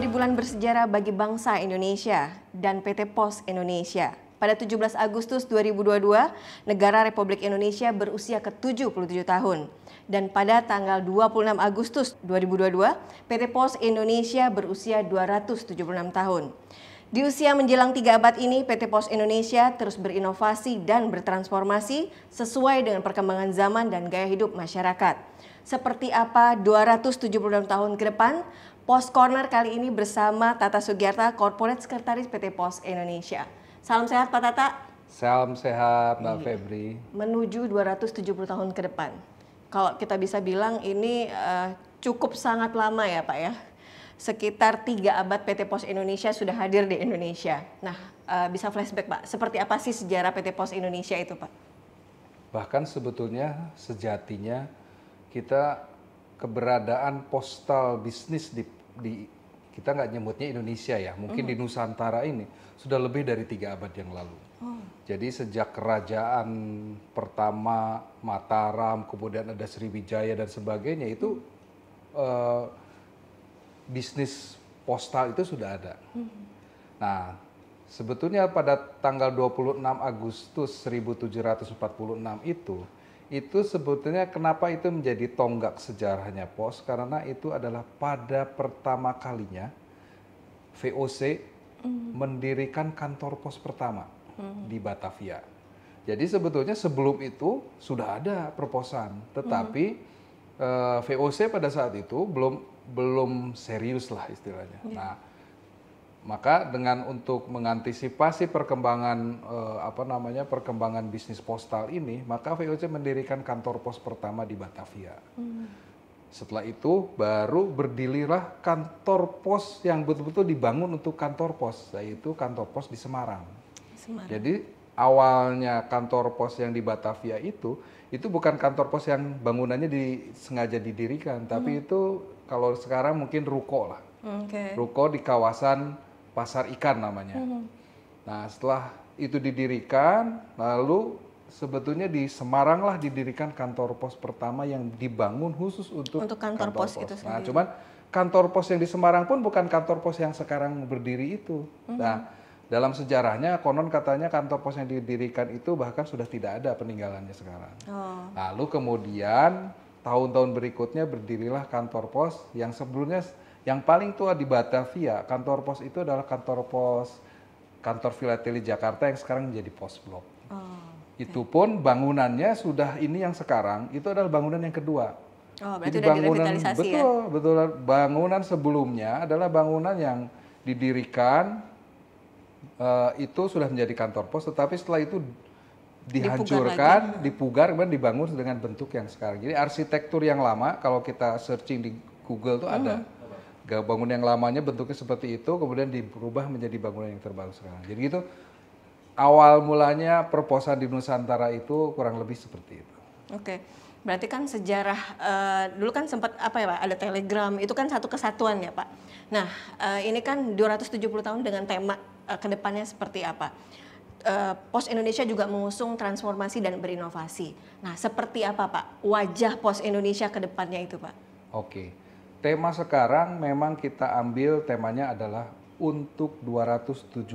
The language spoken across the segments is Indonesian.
menjadi bulan bersejarah bagi bangsa Indonesia dan PT Pos Indonesia. Pada 17 Agustus 2022, negara Republik Indonesia berusia ke-77 tahun. Dan pada tanggal 26 Agustus 2022, PT Pos Indonesia berusia 276 tahun. Di usia menjelang tiga abad ini, PT Pos Indonesia terus berinovasi dan bertransformasi sesuai dengan perkembangan zaman dan gaya hidup masyarakat. Seperti apa 276 tahun ke depan, Pos Corner kali ini bersama Tata Sugiarta, Corporate Sekretaris PT Pos Indonesia. Salam sehat Pak Tata. Salam sehat Mbak iya. Febri. Menuju 270 tahun ke depan. Kalau kita bisa bilang ini uh, cukup sangat lama ya Pak ya. Sekitar tiga abad PT Pos Indonesia sudah hadir di Indonesia. Nah, uh, bisa flashback Pak, seperti apa sih sejarah PT Pos Indonesia itu Pak? Bahkan sebetulnya sejatinya kita keberadaan postal bisnis di di kita nggak nyebutnya Indonesia ya, mungkin mm. di Nusantara ini sudah lebih dari tiga abad yang lalu. Oh. Jadi sejak kerajaan pertama Mataram, kemudian ada Sriwijaya dan sebagainya itu mm. uh, bisnis postal itu sudah ada. Mm. Nah, sebetulnya pada tanggal 26 Agustus 1746 itu itu sebetulnya kenapa itu menjadi tonggak sejarahnya pos karena itu adalah pada pertama kalinya VOC mm-hmm. mendirikan kantor pos pertama mm-hmm. di Batavia. Jadi sebetulnya sebelum itu sudah ada proposan, tetapi mm. eh, VOC pada saat itu belum belum serius lah istilahnya. Yeah. Nah maka dengan untuk mengantisipasi perkembangan eh, apa namanya perkembangan bisnis postal ini maka VOC mendirikan kantor pos pertama di Batavia. Hmm. Setelah itu baru berdirilah kantor pos yang betul-betul dibangun untuk kantor pos yaitu kantor pos di Semarang. Semarang. Jadi awalnya kantor pos yang di Batavia itu itu bukan kantor pos yang bangunannya disengaja didirikan tapi hmm. itu kalau sekarang mungkin ruko lah. Hmm, okay. Ruko di kawasan pasar ikan namanya. Mm-hmm. Nah setelah itu didirikan, lalu sebetulnya di Semarang lah didirikan kantor pos pertama yang dibangun khusus untuk, untuk kantor, kantor pos, pos itu Nah cuman kantor pos yang di Semarang pun bukan kantor pos yang sekarang berdiri itu. Mm-hmm. Nah dalam sejarahnya konon katanya kantor pos yang didirikan itu bahkan sudah tidak ada peninggalannya sekarang. Oh. Lalu kemudian tahun-tahun berikutnya berdirilah kantor pos yang sebelumnya yang paling tua di Batavia, kantor pos itu adalah kantor pos kantor Filateli Jakarta yang sekarang menjadi pos blok. Oh, okay. Itu pun bangunannya sudah ini yang sekarang itu adalah bangunan yang kedua. Oh, Jadi bangunan ya? betul ya? betul bangunan sebelumnya adalah bangunan yang didirikan uh, itu sudah menjadi kantor pos, tetapi setelah itu dihancurkan, dipugar, kemudian dibangun dengan bentuk yang sekarang. Jadi arsitektur yang lama kalau kita searching di Google tuh hmm. ada bangunan yang lamanya bentuknya seperti itu kemudian diubah menjadi bangunan yang terbaru sekarang. Jadi itu awal mulanya proposal di Nusantara itu kurang lebih seperti itu. Oke. Okay. Berarti kan sejarah uh, dulu kan sempat apa ya Pak ada telegram itu kan satu kesatuan ya Pak. Nah, uh, ini kan 270 tahun dengan tema uh, eh, kedepannya seperti apa? Pos Indonesia juga mengusung transformasi dan berinovasi. Nah, seperti apa Pak wajah Pos Indonesia kedepannya itu Pak? Oke. Okay. Tema sekarang memang kita ambil temanya adalah untuk 276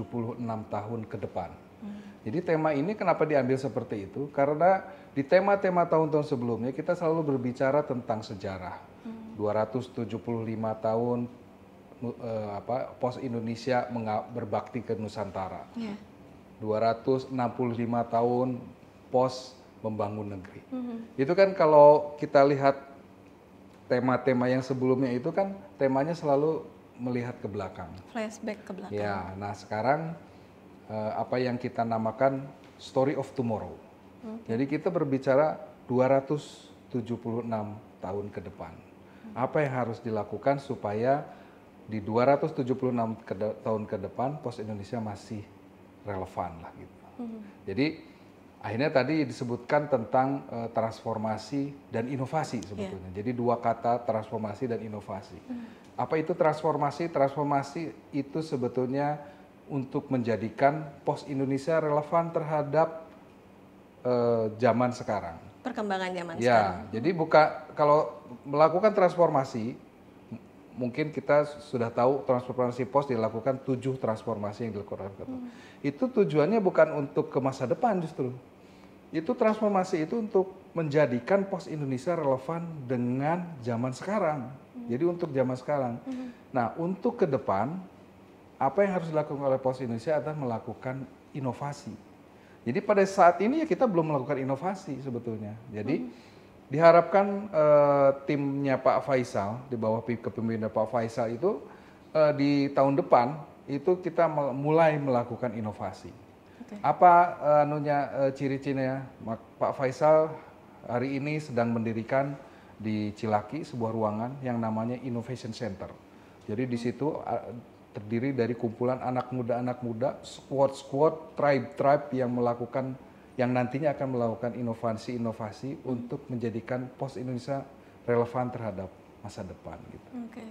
tahun ke depan. Hmm. Jadi tema ini kenapa diambil seperti itu? Karena di tema-tema tahun-tahun sebelumnya kita selalu berbicara tentang sejarah. Hmm. 275 tahun eh, apa Pos Indonesia berbakti ke Nusantara. Yeah. Iya. 265 tahun Pos membangun negeri. Mm -hmm. Itu kan kalau kita lihat tema-tema yang sebelumnya itu kan temanya selalu melihat ke belakang. Flashback ke belakang. Ya, nah sekarang eh, apa yang kita namakan Story of Tomorrow. Okay. Jadi kita berbicara 276 tahun ke depan. Apa yang harus dilakukan supaya di 276 tahun ke depan Pos Indonesia masih relevan lah gitu. Hmm. Jadi akhirnya tadi disebutkan tentang uh, transformasi dan inovasi iya. sebetulnya. Yeah. Jadi dua kata transformasi dan inovasi. Mm. Apa itu transformasi? Transformasi itu sebetulnya untuk menjadikan pos Indonesia relevan terhadap uh, zaman sekarang. Perkembangan zaman ya, sekarang. jadi buka kalau melakukan transformasi mungkin kita sudah tahu transformasi pos dilakukan tujuh transformasi yang dilakukan. Hmm. Itu tujuannya bukan untuk ke masa depan justru itu transformasi itu untuk menjadikan pos Indonesia relevan dengan zaman sekarang. Hmm. Jadi untuk zaman sekarang. Hmm. Nah, untuk ke depan apa yang harus dilakukan oleh pos Indonesia adalah melakukan inovasi. Jadi pada saat ini ya kita belum melakukan inovasi sebetulnya. Jadi hmm. Diharapkan uh, timnya Pak Faisal di bawah kepemimpinan Pak Faisal itu uh, di tahun depan itu kita mulai melakukan inovasi. Apa eh, anunya uh, eh, ciri-cirinya? Pak Faisal hari ini sedang mendirikan di Cilaki sebuah ruangan yang namanya Innovation Center. Jadi di situ terdiri dari kumpulan anak muda-anak muda, squad-squad, tribe-tribe yang melakukan yang nantinya akan melakukan inovasi-inovasi hmm. untuk menjadikan Pos Indonesia relevan terhadap masa depan gitu. Okay.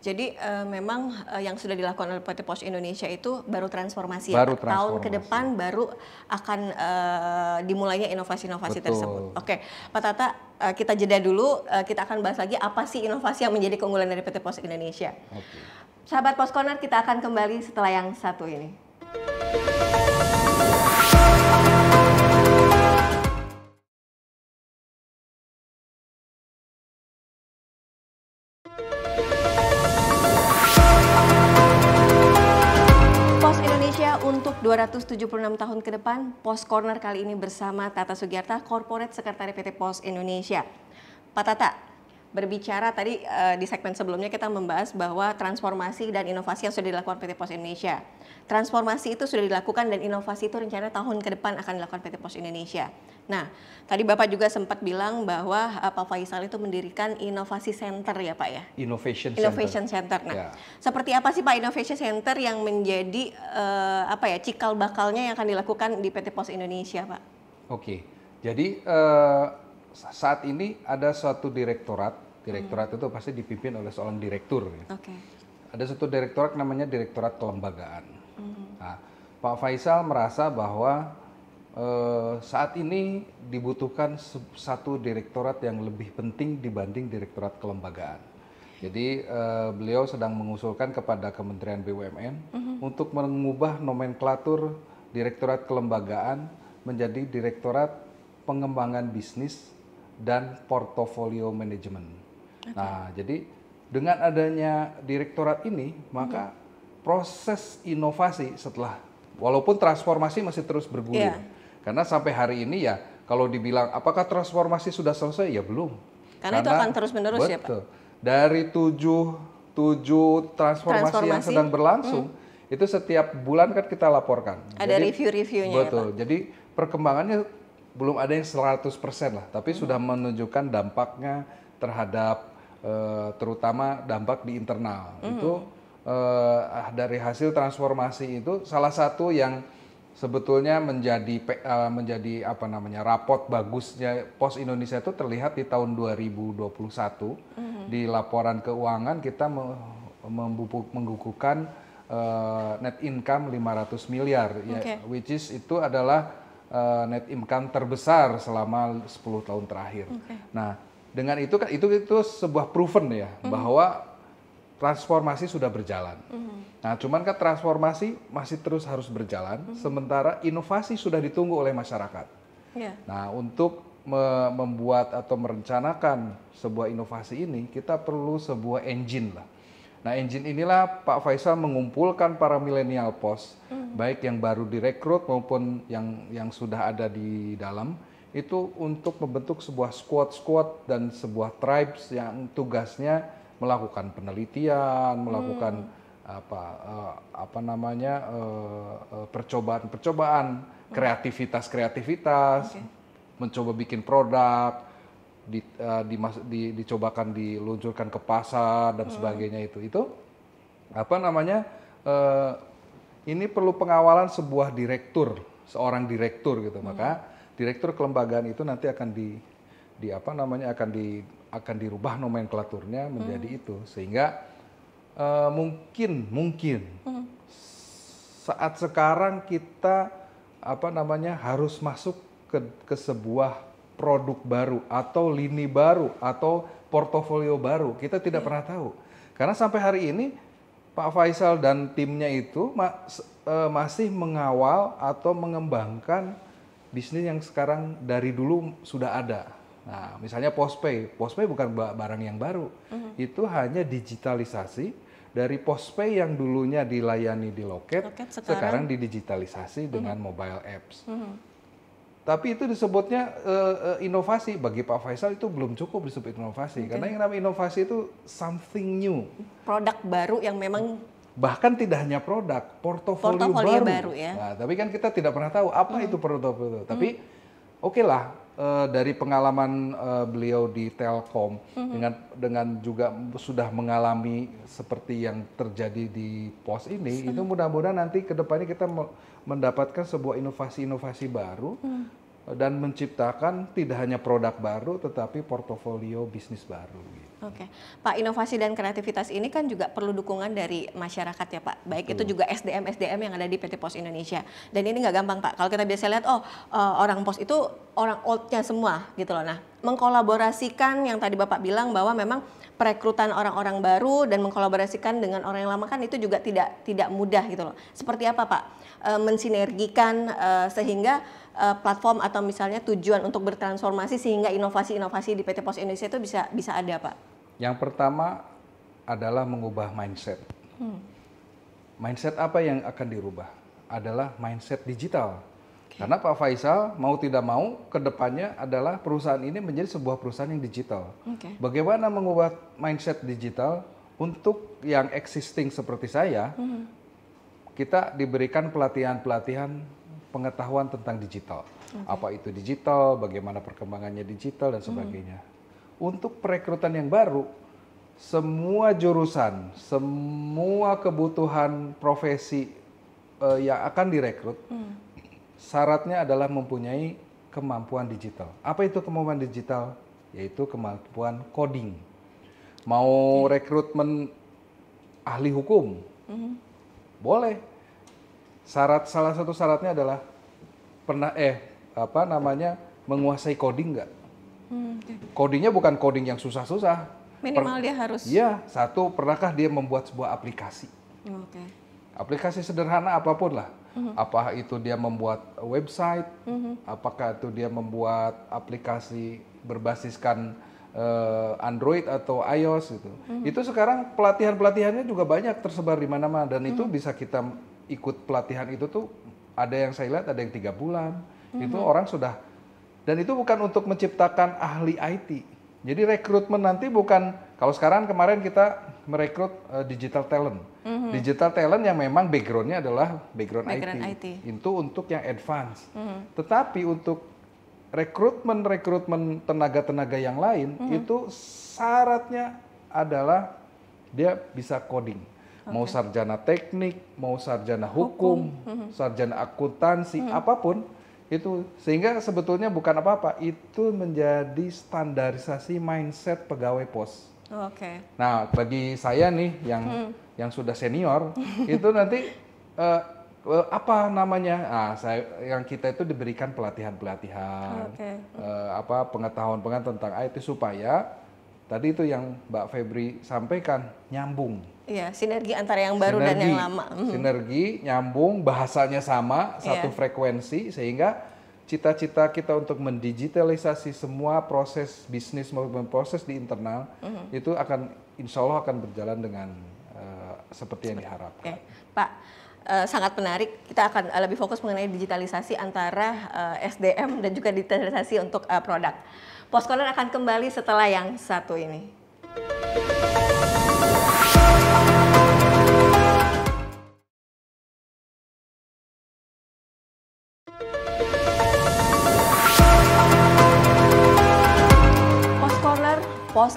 Jadi uh, memang uh, yang sudah dilakukan oleh PT Pos Indonesia itu baru transformasi. Ya. Baru transformasi. Tahun ke depan baru akan uh, dimulainya inovasi-inovasi tersebut. Oke, Pak Tata, uh, kita jeda dulu. Uh, kita akan bahas lagi apa sih inovasi yang menjadi keunggulan dari PT Pos Indonesia. Okay. Sahabat Pos Corner, kita akan kembali setelah yang satu ini. enam tahun ke depan, Pos Corner kali ini bersama Tata Sugiarta, Corporate Sekretari PT Pos Indonesia. Pak Tata, berbicara tadi uh, di segmen sebelumnya kita membahas bahwa transformasi dan inovasi yang sudah dilakukan PT Pos Indonesia. Transformasi itu sudah dilakukan dan inovasi itu rencana tahun ke depan akan dilakukan PT Pos Indonesia. Nah, tadi Bapak juga sempat bilang bahwa uh, Pak Faisal itu mendirikan Inovasi Center ya Pak ya? Innovation, Innovation Center. Center. Nah, yeah. seperti apa sih Pak Innovation Center yang menjadi uh, apa ya cikal bakalnya yang akan dilakukan di PT Pos Indonesia Pak? Oke, okay. jadi uh, saat ini ada suatu direktorat, direktorat hmm. itu pasti dipimpin oleh seorang direktur. Ya. Okay. Ada satu direktorat namanya direktorat kelembagaan. Hmm. Nah, Pak Faisal merasa bahwa eh, saat ini dibutuhkan satu direktorat yang lebih penting dibanding direktorat kelembagaan. Jadi eh, beliau sedang mengusulkan kepada Kementerian BUMN hmm untuk mengubah nomenklatur direktorat kelembagaan menjadi direktorat pengembangan bisnis dan portofolio manajemen. Okay. Nah, jadi dengan adanya direktorat ini, maka hmm. proses inovasi setelah walaupun transformasi masih terus bergulir. Yeah. Karena sampai hari ini ya kalau dibilang apakah transformasi sudah selesai ya belum. Karena, Karena itu akan terus menerus ya Pak. Dari tujuh tujuh transformasi, transformasi yang sedang berlangsung hmm. itu setiap bulan kan kita laporkan. Ada review-reviewnya. Ya, betul. Ya, Jadi perkembangannya belum ada yang 100% lah, tapi hmm. sudah menunjukkan dampaknya terhadap uh, terutama dampak di internal. Hmm. Itu uh, dari hasil transformasi itu salah satu yang sebetulnya menjadi uh, menjadi apa namanya rapot bagusnya Pos Indonesia itu terlihat di tahun 2021 hmm. di laporan keuangan kita menggugukan uh, net income 500 miliar okay. ya, which is itu adalah uh, net income terbesar selama 10 tahun terakhir. Okay. Nah, dengan itu kan itu itu sebuah proven ya mm-hmm. bahwa transformasi sudah berjalan. Mm-hmm. Nah, cuman kan transformasi masih terus harus berjalan mm-hmm. sementara inovasi sudah ditunggu oleh masyarakat. Yeah. Nah, untuk me- membuat atau merencanakan sebuah inovasi ini kita perlu sebuah engine lah. Nah, engine inilah Pak Faisal mengumpulkan para milenial pos, hmm. baik yang baru direkrut maupun yang yang sudah ada di dalam itu untuk membentuk sebuah squad-squad dan sebuah tribes yang tugasnya melakukan penelitian, melakukan hmm. apa eh, apa namanya eh, eh, percobaan-percobaan, hmm. kreativitas-kreativitas, okay. mencoba bikin produk di, uh, di, di, dicobakan diluncurkan ke pasar dan hmm. sebagainya itu itu apa namanya uh, ini perlu pengawalan sebuah direktur seorang direktur gitu hmm. maka direktur kelembagaan itu nanti akan di di apa namanya akan di akan dirubah nomenklaturnya menjadi hmm. itu sehingga uh, mungkin mungkin hmm. saat sekarang kita apa namanya harus masuk ke ke sebuah produk baru atau lini baru atau portofolio baru. Kita tidak hmm. pernah tahu. Karena sampai hari ini Pak Faisal dan timnya itu e, masih mengawal atau mengembangkan bisnis yang sekarang dari dulu sudah ada. Nah, misalnya postpay, postpay bukan barang yang baru, mm-hmm. itu hanya digitalisasi dari postpay yang dulunya dilayani di loket, loket sekarang, sekarang didigitalisasi mm-hmm. dengan mhm. mobile apps. Mm-hmm. Tapi itu disebutnya uh, inovasi bagi Pak Faisal itu belum cukup disebut inovasi okay. karena yang namanya inovasi itu something new. Produk baru yang memang bahkan tidak hanya produk, portofolio, baru. baru ya. Nah, tapi kan kita tidak pernah tahu apa hmm. itu portofolio. Tapi hmm. oke okay lah uh, dari pengalaman uh, beliau di Telkom hmm. dengan dengan juga sudah mengalami seperti yang terjadi di pos ini, hmm. itu mudah-mudahan nanti kedepannya kita mendapatkan sebuah inovasi-inovasi baru hmm dan menciptakan tidak hanya produk baru tetapi portofolio bisnis baru. Gitu. Oke, Pak inovasi dan kreativitas ini kan juga perlu dukungan dari masyarakat ya Pak. Baik Betul. itu juga SDM SDM yang ada di PT Pos Indonesia. Dan ini nggak gampang Pak. Kalau kita biasa lihat oh eh, orang pos itu orang oldnya semua gitu loh. Nah mengkolaborasikan yang tadi Bapak bilang bahwa memang perekrutan orang-orang baru dan mengkolaborasikan dengan orang yang lama kan itu juga tidak tidak mudah gitu loh. Seperti apa Pak? E, mensinergikan e, sehingga e, platform atau misalnya tujuan untuk bertransformasi sehingga inovasi-inovasi di PT Pos Indonesia itu bisa bisa ada Pak. Yang pertama adalah mengubah mindset. Hmm. Mindset apa yang akan dirubah? Adalah mindset digital karena Pak Faisal mau tidak mau kedepannya adalah perusahaan ini menjadi sebuah perusahaan yang digital. Okay. Bagaimana mengubah mindset digital untuk yang existing seperti saya, -hmm. kita diberikan pelatihan-pelatihan pengetahuan tentang digital. Okay. Apa itu digital, bagaimana perkembangannya digital dan mm-hmm. sebagainya. Mm. Untuk perekrutan yang baru, semua jurusan, semua kebutuhan profesi uh, yang akan direkrut mm syaratnya adalah mempunyai kemampuan digital. Apa itu kemampuan digital? Yaitu kemampuan coding. Mau hmm. rekrutmen ahli hukum, hmm. boleh. Syarat salah satu syaratnya adalah pernah eh apa namanya menguasai coding nggak? Hmm. Codingnya bukan coding yang susah-susah. Minimal per, dia harus. Iya, satu pernahkah dia membuat sebuah aplikasi? Okay. Aplikasi sederhana apapun lah Mm-hmm. Apakah hmm Apa itu dia membuat website? Mm-hmm. Apakah itu dia membuat aplikasi berbasiskan uh, Android atau iOS gitu. Mm-hmm. Itu sekarang pelatihan-pelatihannya juga banyak tersebar di mana-mana dan mm-hmm. itu bisa kita ikut pelatihan itu tuh ada yang saya lihat ada yang tiga bulan. Mm-hmm. Itu orang sudah dan itu bukan untuk menciptakan ahli IT. Jadi rekrutmen nanti bukan kalau sekarang kemarin kita merekrut uh, digital talent. Mm-hmm. Digital talent yang memang backgroundnya adalah background, background IT. IT. Itu untuk yang advance. Mm-hmm. Tetapi untuk rekrutmen-rekrutmen tenaga-tenaga yang lain mm-hmm. itu syaratnya adalah dia bisa coding. Okay. Mau sarjana teknik, mau sarjana hukum, hukum. Mhm. sarjana akuntansi, hmm apapun itu sehingga sebetulnya bukan apa-apa, itu menjadi standarisasi mindset pegawai pos. Oh, Oke. Okay. Nah, bagi saya nih yang hmm. yang sudah senior itu nanti uh, apa namanya? Nah, saya yang kita itu diberikan pelatihan-pelatihan, okay. uh, eh, apa pengetahuan-pengetahuan tentang IT supaya tadi itu yang Mbak Febri sampaikan nyambung. Iya, sinergi antara yang baru sinergi, dan yang lama. Hmm. Sinergi, nyambung, bahasanya sama, satu yeah. frekuensi sehingga cita-cita kita untuk mendigitalisasi semua proses bisnis maupun proses di internal mm -hmm. itu akan insya Allah akan berjalan dengan uh, seperti yang diharapkan. Okay. Pak, uh, sangat menarik. Kita akan eh, lebih fokus mengenai digitalisasi antara uh, SDM dan juga digitalisasi untuk uh, produk. Poskodan akan kembali setelah yang satu ini.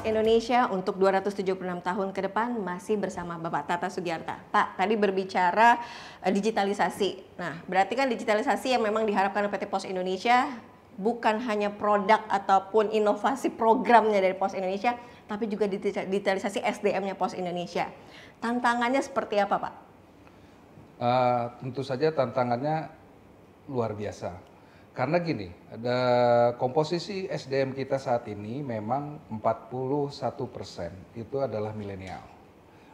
Indonesia untuk 276 tahun ke depan masih bersama Bapak Tata Sugiarta. Pak, tadi berbicara eh, digitalisasi. Nah, berarti kan digitalisasi yang memang diharapkan PT Pos Indonesia bukan hanya produk ataupun inovasi programnya dari Pos Indonesia, tapi juga digitalisasi SDM-nya Pos Indonesia. Tantangannya seperti apa, Pak? Uh, tentu saja tantangannya luar biasa karena gini, ada komposisi SDM kita saat ini memang 41% itu adalah milenial.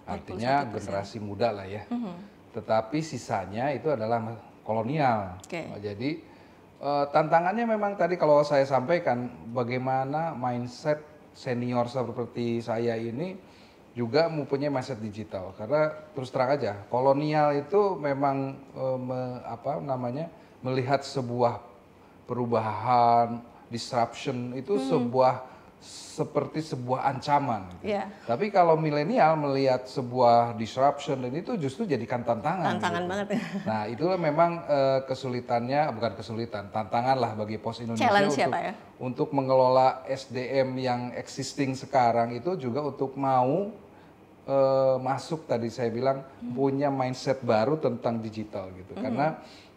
Artinya generasi muda lah ya. Mm -hmm. Tetapi sisanya itu adalah kolonial. Okay. Nah, jadi eh, tantangannya memang tadi kalau saya sampaikan bagaimana mindset senior seperti saya ini juga mempunyai mindset digital karena terus terang aja kolonial itu memang eh, me, apa namanya melihat sebuah perubahan, disruption itu hmm. sebuah seperti sebuah ancaman. Gitu. Yeah. Tapi kalau milenial melihat sebuah disruption dan itu justru jadikan tantangan. Tantangan gitu. banget. Nah itulah memang uh, kesulitannya, bukan kesulitan, tantangan lah bagi Pos Indonesia Challenge ya, untuk, ya, ya? untuk mengelola SDM yang existing sekarang itu juga untuk mau uh, masuk tadi saya bilang hmm. punya mindset baru tentang digital gitu. Hmm. Karena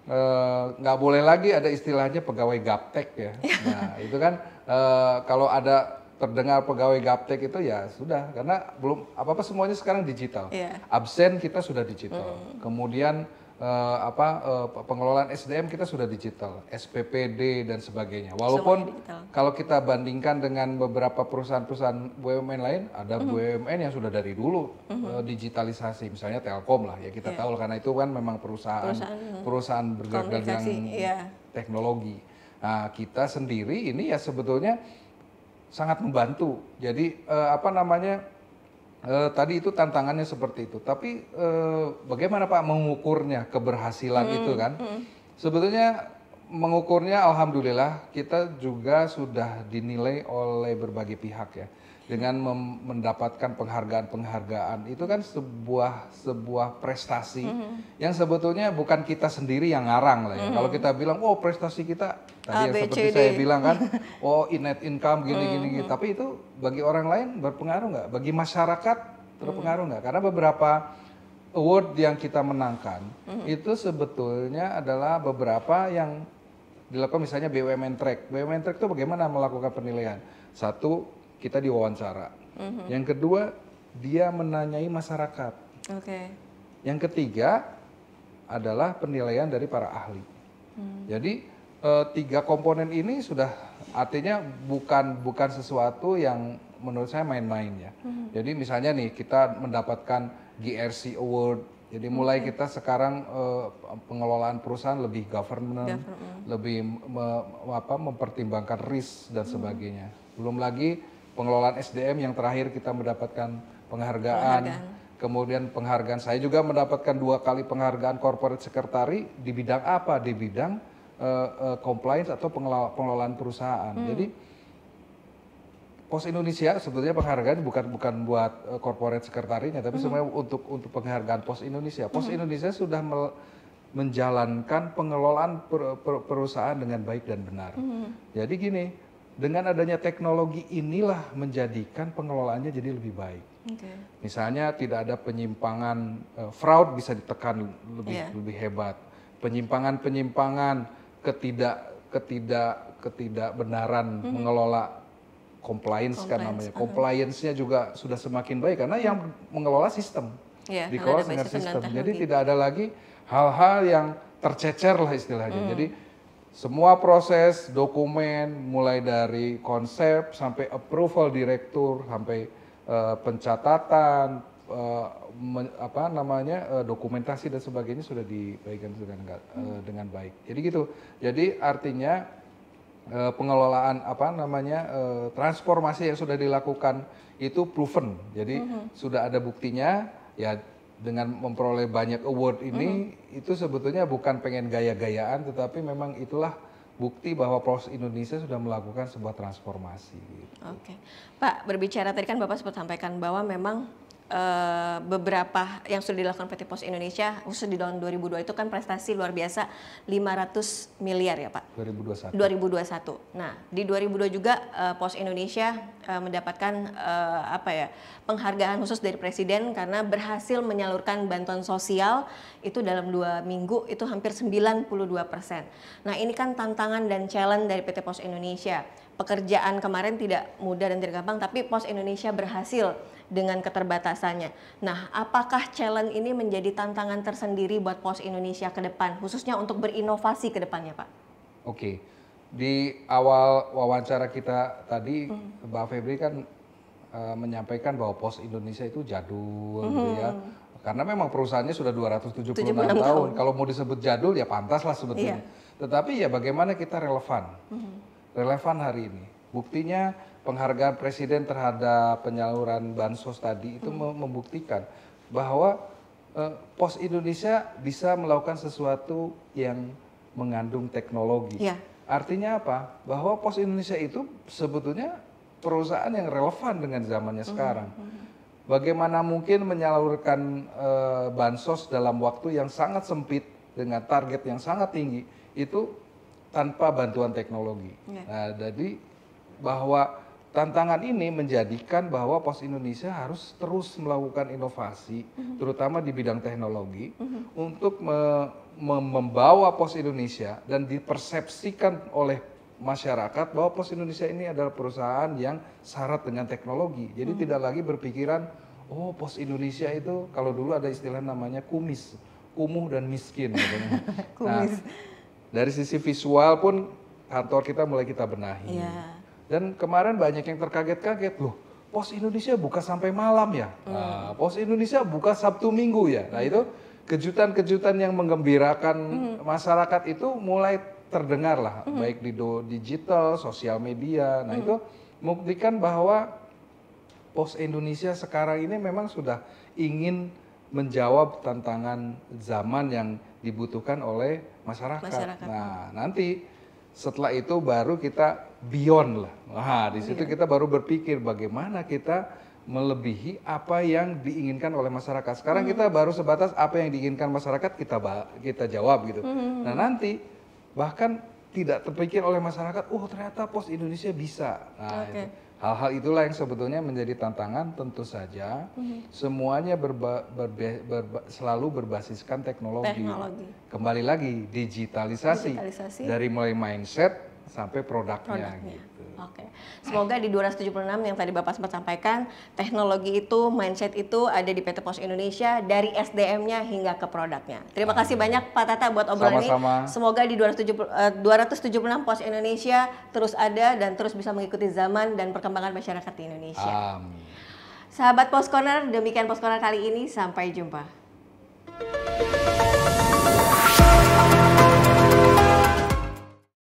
Eh, nggak uh, boleh lagi ada istilahnya pegawai gaptek ya. ya. Nah itu kan uh, kalau ada terdengar pegawai gaptek itu ya sudah karena belum apa apa semuanya sekarang digital. Yeah. Absen kita sudah digital. Mm. Kemudian uh, apa uh, pengelolaan SDM kita sudah digital, SPPD dan sebagainya. Walaupun kalau kita bandingkan dengan beberapa perusahaan-perusahaan BUMN lain, ada mm -hmm. BUMN yang sudah dari dulu uh, digitalisasi, misalnya Telkom lah ya kita yeah. tahu karena itu kan memang perusahaan perusahaan, mm-hmm. perusahaan bergerak dalam yeah. teknologi. Nah, kita sendiri ini ya sebetulnya sangat membantu. Jadi uh, apa namanya? eh, tadi itu tantangannya seperti itu. Tapi eh, bagaimana Pak mengukurnya keberhasilan hmm, itu kan? Hmm. Sebetulnya mengukurnya alhamdulillah kita juga sudah dinilai oleh berbagai pihak ya dengan mendapatkan penghargaan-penghargaan itu kan sebuah sebuah prestasi mm -hmm. yang sebetulnya bukan kita sendiri yang ngarang lah ya. Mm -hmm. Kalau kita bilang, "Oh, prestasi kita." Tadi yang seperti saya bilang kan, "Oh, in net income gini-gini." Mm -hmm. Gini, mm-hmm. Tapi itu bagi orang lain berpengaruh nggak? Bagi masyarakat berpengaruh mm. nggak? Karena beberapa award yang kita menangkan mm -hmm. itu sebetulnya adalah beberapa yang dilakukan misalnya BUMN Track. BUMN Track itu bagaimana melakukan penilaian? Satu kita diwawancara. Mm-hmm. Yang kedua, dia menanyai masyarakat. Oke. Okay. Yang ketiga adalah penilaian dari para ahli. Mm. Jadi e, tiga komponen ini sudah artinya bukan bukan sesuatu yang menurut saya main-main ya. Mm. Jadi misalnya nih kita mendapatkan GRC Award jadi mulai okay. kita sekarang uh, pengelolaan perusahaan lebih governance, Government. lebih me, apa, mempertimbangkan risk dan hmm. sebagainya. Belum lagi pengelolaan SDM yang terakhir kita mendapatkan penghargaan. penghargaan. Kemudian penghargaan saya juga mendapatkan dua kali penghargaan corporate Sekretari di bidang apa? Di bidang uh, uh, compliance atau pengelola pengelolaan perusahaan. Hmm. Jadi Pos Indonesia sebetulnya penghargaan bukan bukan buat uh, corporate sekretarinya tapi hmm. sebenarnya untuk untuk penghargaan Pos Indonesia. Pos hmm. Indonesia sudah menjalankan pengelolaan per, per, perusahaan dengan baik dan benar. Hmm. Jadi gini, dengan adanya teknologi inilah menjadikan pengelolaannya jadi lebih baik. Okay. Misalnya tidak ada penyimpangan uh, fraud bisa ditekan lebih yeah. lebih hebat. Penyimpangan-penyimpangan ketidak ketidak ketidakbenaran mm -hmm. mengelola compliance, kan compliance kan namanya. Uh -huh. Compliance-nya juga sudah semakin baik karena yang mengelola sistem. Yeah, dikelola dengan sistem. Jadi tidak ada lagi hal-hal yang tercecer lah istilahnya. Mm. Jadi semua proses dokumen mulai dari konsep sampai approval direktur sampai uh, pencatatan uh, eh, me, apa namanya uh, dokumentasi dan sebagainya sudah diberikan dengan uh, dengan baik. Jadi gitu. Jadi artinya uh, pengelolaan apa namanya uh, transformasi yang sudah dilakukan itu proven. Jadi -huh. Hmm. sudah ada buktinya ya dengan memperoleh banyak award ini mm-hmm. itu sebetulnya bukan pengen gaya-gayaan tetapi memang itulah bukti bahwa pros Indonesia sudah melakukan sebuah transformasi. Gitu. Oke, Pak berbicara tadi kan Bapak sempat sampaikan bahwa memang Eh, beberapa yang sudah dilakukan PT Pos Indonesia khusus di tahun 2002 itu kan prestasi luar biasa 500 miliar ya Pak. 2021. 2021. Nah, di 2002 juga uh, Pos Indonesia uh, mendapatkan uh, apa ya? penghargaan khusus dari presiden karena berhasil menyalurkan bantuan sosial itu dalam dua minggu itu hampir 92%. Nah, ini kan tantangan dan challenge dari PT Pos Indonesia pekerjaan kemarin tidak mudah dan tidak gampang, tapi Pos Indonesia berhasil dengan keterbatasannya. Nah, apakah challenge ini menjadi tantangan tersendiri buat Pos Indonesia ke depan, khususnya untuk berinovasi ke depannya, Pak? Oke, di awal wawancara kita tadi, hmm. Mbak Febri kan uh, menyampaikan bahwa Pos Indonesia itu jadul, hmm. gitu ya. Hmm. Karena memang perusahaannya sudah 276 tahun. tahun. Kalau mau disebut jadul ya pantas lah sebetulnya. Iya. Tetapi ya bagaimana kita relevan. Hmm relevan hari ini. Buktinya penghargaan presiden terhadap penyaluran bansos tadi itu hmm. membuktikan bahwa eh, Pos Indonesia bisa melakukan sesuatu yang mengandung teknologi. Ya. Artinya apa? Bahwa Pos Indonesia itu sebetulnya perusahaan yang relevan dengan zamannya hmm, sekarang. Hmm, hmm. Bagaimana mungkin menyalurkan eh, bansos dalam waktu yang sangat sempit dengan target yang sangat tinggi itu tanpa bantuan teknologi. Ya. Nah, jadi bahwa tantangan ini menjadikan bahwa Pos Indonesia harus terus melakukan inovasi, uh mhm. -huh. terutama di bidang teknologi, uh mhm. -huh. untuk me- me- membawa Pos Indonesia dan dipersepsikan oleh masyarakat bahwa Pos Indonesia ini adalah perusahaan yang syarat dengan teknologi. Jadi uh mhm. -huh. tidak lagi berpikiran, oh Pos Indonesia itu kalau dulu ada istilah namanya kumis, kumuh dan miskin. Gitu. kumis. Nah, dari sisi visual pun kantor kita mulai kita benahi. Yeah. Dan kemarin banyak yang terkaget-kaget loh. Pos Indonesia buka sampai malam ya. Mm. Nah, Pos Indonesia buka Sabtu Minggu ya. Nah itu kejutan-kejutan yang menggembirakan mm. masyarakat itu mulai terdengar lah, mm. baik di digital, sosial media. Nah mm. itu membuktikan bahwa Pos Indonesia sekarang ini memang sudah ingin menjawab tantangan zaman yang dibutuhkan oleh masyarakat. masyarakat. Nah, nanti setelah itu baru kita beyond lah. Nah, di situ iya. kita baru berpikir bagaimana kita melebihi apa yang diinginkan oleh masyarakat. Sekarang hmm. kita baru sebatas apa yang diinginkan masyarakat kita kita jawab gitu. Hmm. Nah, nanti bahkan tidak terpikir oleh masyarakat, oh ternyata Pos Indonesia bisa. Nah, okay. itu. Hal-hal itulah yang sebetulnya menjadi tantangan tentu saja. Mm-hmm. Semuanya berba, berbe, berba, selalu berbasiskan teknologi. teknologi. Kembali lagi digitalisasi. digitalisasi dari mulai mindset, sampai produknya, produknya. gitu. Oke. Okay. Semoga di 276 yang tadi Bapak sempat sampaikan, teknologi itu, mindset itu ada di PT Pos Indonesia dari SDM-nya hingga ke produknya. Terima kasih banyak Pak Tata buat obrolan ini. Semoga di 270, uh, 276 Pos Indonesia terus ada dan terus bisa mengikuti zaman dan perkembangan masyarakat di Indonesia. Amin. Sahabat Pos Corner, demikian Pos Corner kali ini. Sampai jumpa.